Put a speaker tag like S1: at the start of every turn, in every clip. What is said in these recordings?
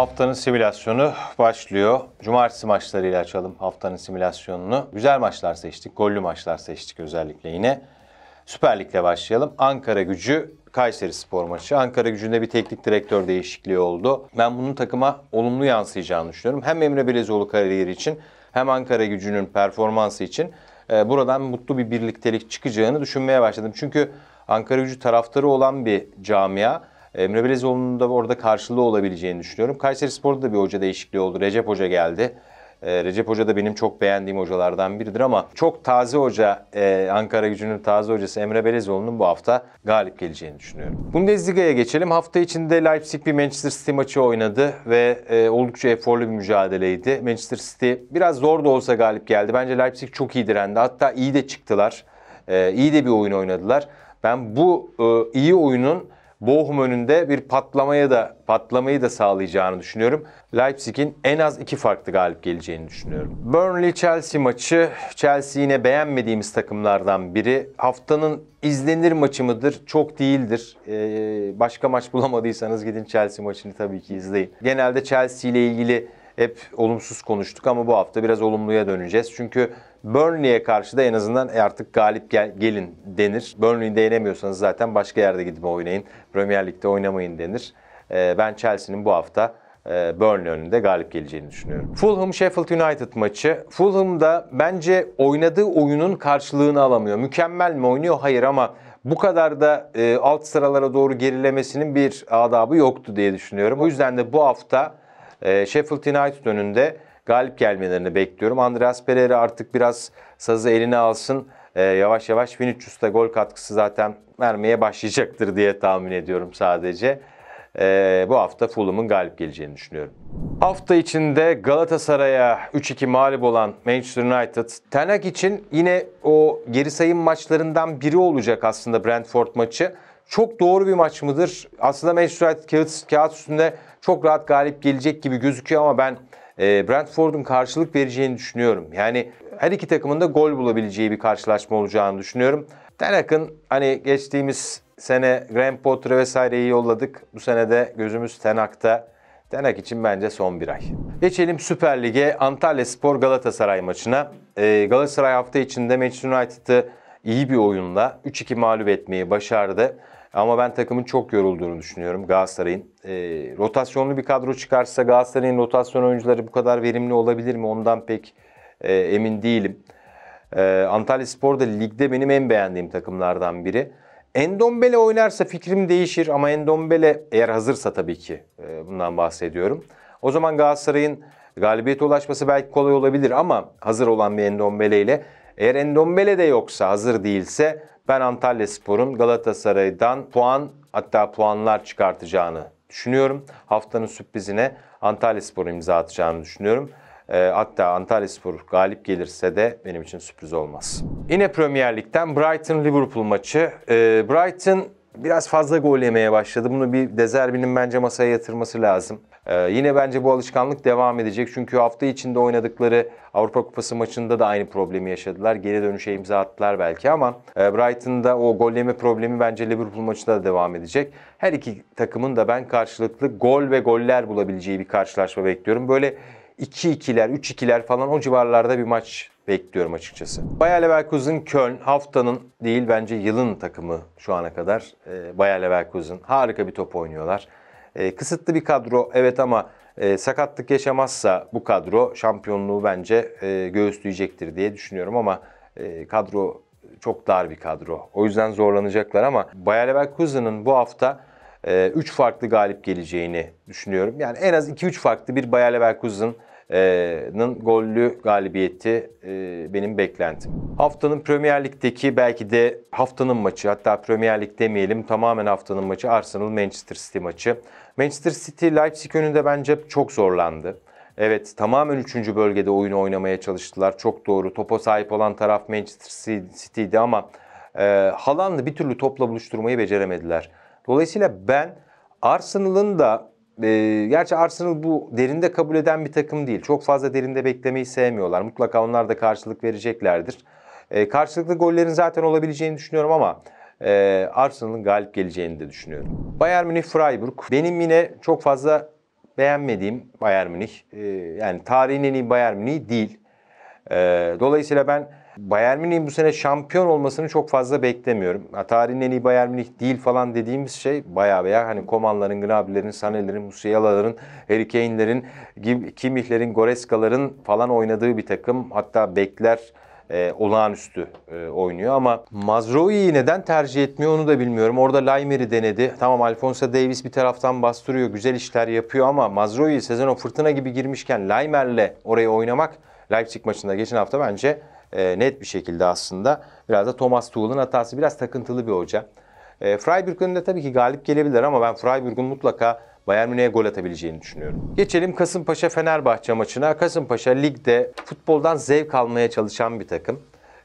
S1: Haftanın simülasyonu başlıyor. Cumartesi maçlarıyla açalım haftanın simülasyonunu. Güzel maçlar seçtik, gollü maçlar seçtik özellikle yine. Süper Lig'le başlayalım. Ankara gücü Kayseri spor maçı. Ankara gücünde bir teknik direktör değişikliği oldu. Ben bunun takıma olumlu yansıyacağını düşünüyorum. Hem Emre Belezoğlu kariyeri için hem Ankara gücünün performansı için e, buradan mutlu bir birliktelik çıkacağını düşünmeye başladım. Çünkü Ankara gücü taraftarı olan bir camia Emre Belezoğlu'nun da orada karşılığı olabileceğini düşünüyorum. Kayseri Spor'da da bir hoca değişikliği oldu. Recep Hoca geldi. Ee, Recep Hoca da benim çok beğendiğim hocalardan biridir ama çok taze hoca e, Ankara gücünün taze hocası Emre Belezoğlu'nun bu hafta galip geleceğini düşünüyorum. Bundesliga'ya geçelim. Hafta içinde Leipzig bir Manchester City maçı oynadı ve e, oldukça eforlu bir mücadeleydi. Manchester City biraz zor da olsa galip geldi. Bence Leipzig çok iyi direndi. Hatta iyi de çıktılar. E, iyi de bir oyun oynadılar. Ben bu iyi oyunun Bochum önünde bir patlamaya da patlamayı da sağlayacağını düşünüyorum. Leipzig'in en az iki farklı galip geleceğini düşünüyorum. Burnley Chelsea maçı Chelsea yine beğenmediğimiz takımlardan biri. Haftanın izlenir maçı mıdır? Çok değildir. Ee, başka maç bulamadıysanız gidin Chelsea maçını tabii ki izleyin. Genelde Chelsea ile ilgili hep olumsuz konuştuk ama bu hafta biraz olumluya döneceğiz. Çünkü Burnley'e karşı da en azından e, artık galip gel, gelin denir. Burnley'de yenemiyorsanız zaten başka yerde gidip oynayın. Premier Lig'de oynamayın denir. E, ben Chelsea'nin bu hafta e, Burnley önünde galip geleceğini düşünüyorum. Fulham Sheffield United maçı. Fulham da bence oynadığı oyunun karşılığını alamıyor. Mükemmel mi oynuyor? Hayır ama bu kadar da alt sıralara doğru gerilemesinin bir adabı yoktu diye düşünüyorum. O yüzden de bu hafta Sheffield United önünde galip gelmelerini bekliyorum. Andreas Pereira artık biraz sazı eline alsın. E, yavaş yavaş 1300'te gol katkısı zaten vermeye başlayacaktır diye tahmin ediyorum sadece. E, bu hafta Fulham'ın galip geleceğini düşünüyorum. Hafta içinde Galatasaray'a 3-2 mağlup olan Manchester United, Tenak için yine o geri sayım maçlarından biri olacak aslında Brentford maçı. Çok doğru bir maç mıdır? Aslında Manchester United kağıt, kağıt üstünde çok rahat galip gelecek gibi gözüküyor ama ben e, Brentford'un karşılık vereceğini düşünüyorum. Yani her iki takımın da gol bulabileceği bir karşılaşma olacağını düşünüyorum. Tenak'ın hani geçtiğimiz sene Graham Potter'ı vesaireyi yolladık. Bu sene de gözümüz Tenak'ta. Tenak için bence son bir ay. Geçelim Süper Lig'e Antalya Spor Galatasaray maçına. E, Galatasaray hafta içinde Manchester United'ı iyi bir oyunla 3-2 mağlup etmeyi başardı. Ama ben takımın çok yorulduğunu düşünüyorum Galatasaray'ın. E, rotasyonlu bir kadro çıkarsa Galatasaray'ın rotasyon oyuncuları bu kadar verimli olabilir mi? Ondan pek e, emin değilim. E, Antalya Spor da ligde benim en beğendiğim takımlardan biri. Endombele oynarsa fikrim değişir ama Endombele eğer hazırsa tabii ki e, bundan bahsediyorum. O zaman Galatasaray'ın galibiyete ulaşması belki kolay olabilir ama hazır olan bir Endombele ile eğer Endombele de yoksa hazır değilse ben Antalya Spor'un Galatasaray'dan puan hatta puanlar çıkartacağını düşünüyorum. Haftanın sürprizine Antalya Spor'u imza atacağını düşünüyorum. Ee, hatta Antalya Spor galip gelirse de benim için sürpriz olmaz. Yine Premier Lig'den Brighton-Liverpool maçı. Ee, Brighton biraz fazla gol yemeye başladı. Bunu bir Dezerbi'nin bence masaya yatırması lazım. Ee, yine bence bu alışkanlık devam edecek. Çünkü hafta içinde oynadıkları Avrupa Kupası maçında da aynı problemi yaşadılar. Geri dönüşe imza attılar belki ama e, Brighton'da o gol yeme problemi bence Liverpool maçında da devam edecek. Her iki takımın da ben karşılıklı gol ve goller bulabileceği bir karşılaşma bekliyorum. Böyle 2-2'ler, 3-2'ler falan o civarlarda bir maç bekliyorum açıkçası. Bayer Leverkusen Köln haftanın değil bence yılın takımı şu ana kadar. Ee, Bayer Leverkusen harika bir top oynuyorlar. Ee, kısıtlı bir kadro evet ama e, sakatlık yaşamazsa bu kadro şampiyonluğu bence e, göğüsleyecektir diye düşünüyorum ama e, kadro çok dar bir kadro. O yüzden zorlanacaklar ama Bayer Leverkusen'ın bu hafta 3 e, farklı galip geleceğini düşünüyorum. Yani en az 2-3 farklı bir Bayer Leverkusen Nın gollü galibiyeti benim beklentim. Haftanın Premier Lig'deki belki de haftanın maçı hatta Premier Lig demeyelim tamamen haftanın maçı Arsenal Manchester City maçı. Manchester City Leipzig önünde bence çok zorlandı. Evet tamamen 3. bölgede oyunu oynamaya çalıştılar. Çok doğru. Topa sahip olan taraf Manchester City'ydi ama e, Haaland'ı bir türlü topla buluşturmayı beceremediler. Dolayısıyla ben Arsenal'ın da e, gerçi Arsenal bu derinde kabul eden bir takım değil. Çok fazla derinde beklemeyi sevmiyorlar. Mutlaka onlar da karşılık vereceklerdir. E, karşılıklı gollerin zaten olabileceğini düşünüyorum ama e, Arsenal'ın galip geleceğini de düşünüyorum. Bayern Münih Freiburg. Benim yine çok fazla beğenmediğim Bayern Münih. E, yani tarihin en iyi Bayern Münih değil. E, dolayısıyla ben Bayern Münih'in bu sene şampiyon olmasını çok fazla beklemiyorum. Ha, tarihin en iyi Bayern Münih değil falan dediğimiz şey baya baya hani Komanların, Gnabry'lerin, Sanelerin, Musiala'ların, Harry Kane'lerin, Kimmich'lerin, Goreska'ların falan oynadığı bir takım. Hatta bekler e, olağanüstü e, oynuyor ama Mazraoui'yi neden tercih etmiyor onu da bilmiyorum. Orada Laimer'i denedi. Tamam Alfonso Davis bir taraftan bastırıyor, güzel işler yapıyor ama Mazraoui sezon o fırtına gibi girmişken Laimer'le orayı oynamak Leipzig maçında geçen hafta bence e, net bir şekilde aslında biraz da Thomas Tuchel'ın hatası biraz takıntılı bir hoca. E, Freiburg önünde tabii ki galip gelebilir ama ben Freiburg'un mutlaka Bayern Münih'e gol atabileceğini düşünüyorum. Geçelim Kasımpaşa Fenerbahçe maçına. Kasımpaşa ligde futboldan zevk almaya çalışan bir takım.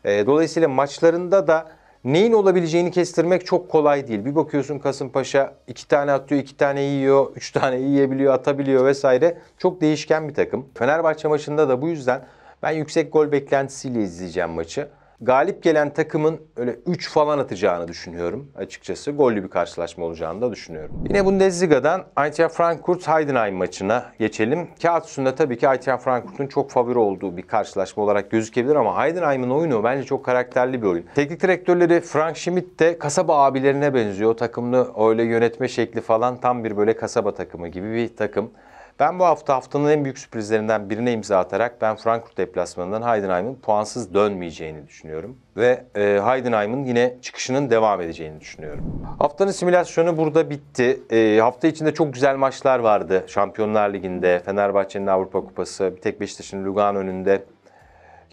S1: E, dolayısıyla maçlarında da neyin olabileceğini kestirmek çok kolay değil. Bir bakıyorsun Kasımpaşa iki tane atıyor, iki tane yiyor, üç tane yiyebiliyor, atabiliyor vesaire. Çok değişken bir takım. Fenerbahçe maçında da bu yüzden ben yüksek gol beklentisiyle izleyeceğim maçı. Galip gelen takımın öyle 3 falan atacağını düşünüyorum açıkçası. Gollü bir karşılaşma olacağını da düşünüyorum. Yine Bundesliga'dan Eintracht Frankfurt Heidenheim maçına geçelim. Kağıt üstünde tabii ki Eintracht Frankfurt'un çok favori olduğu bir karşılaşma olarak gözükebilir ama Heidenheim'in oyunu bence çok karakterli bir oyun. Teknik direktörleri Frank Schmidt de kasaba abilerine benziyor. O takımını öyle yönetme şekli falan tam bir böyle kasaba takımı gibi bir takım. Ben bu hafta haftanın en büyük sürprizlerinden birine imza atarak ben Frankfurt deplasmanından Heidenheim'in puansız dönmeyeceğini düşünüyorum. Ve e, Heidenheim'in yine çıkışının devam edeceğini düşünüyorum. Haftanın simülasyonu burada bitti. E, hafta içinde çok güzel maçlar vardı. Şampiyonlar Ligi'nde, Fenerbahçe'nin Avrupa Kupası, bir tek Beşiktaş'ın Lugano önünde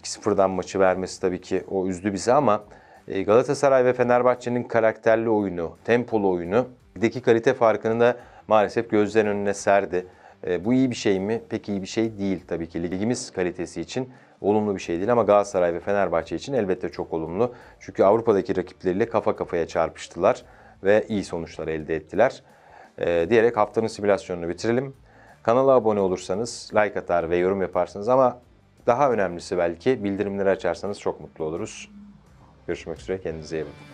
S1: 2-0'dan maçı vermesi tabii ki o üzdü bizi ama e, Galatasaray ve Fenerbahçe'nin karakterli oyunu, tempolu oyunu, deki kalite farkını da maalesef gözlerin önüne serdi. E, bu iyi bir şey mi? Pek iyi bir şey değil tabii ki ligimiz kalitesi için olumlu bir şey değil ama Galatasaray ve Fenerbahçe için elbette çok olumlu. Çünkü Avrupa'daki rakipleriyle kafa kafaya çarpıştılar ve iyi sonuçlar elde ettiler. E, diyerek haftanın simülasyonunu bitirelim. Kanala abone olursanız like atar ve yorum yaparsınız ama daha önemlisi belki bildirimleri açarsanız çok mutlu oluruz. Görüşmek üzere kendinize iyi bakın.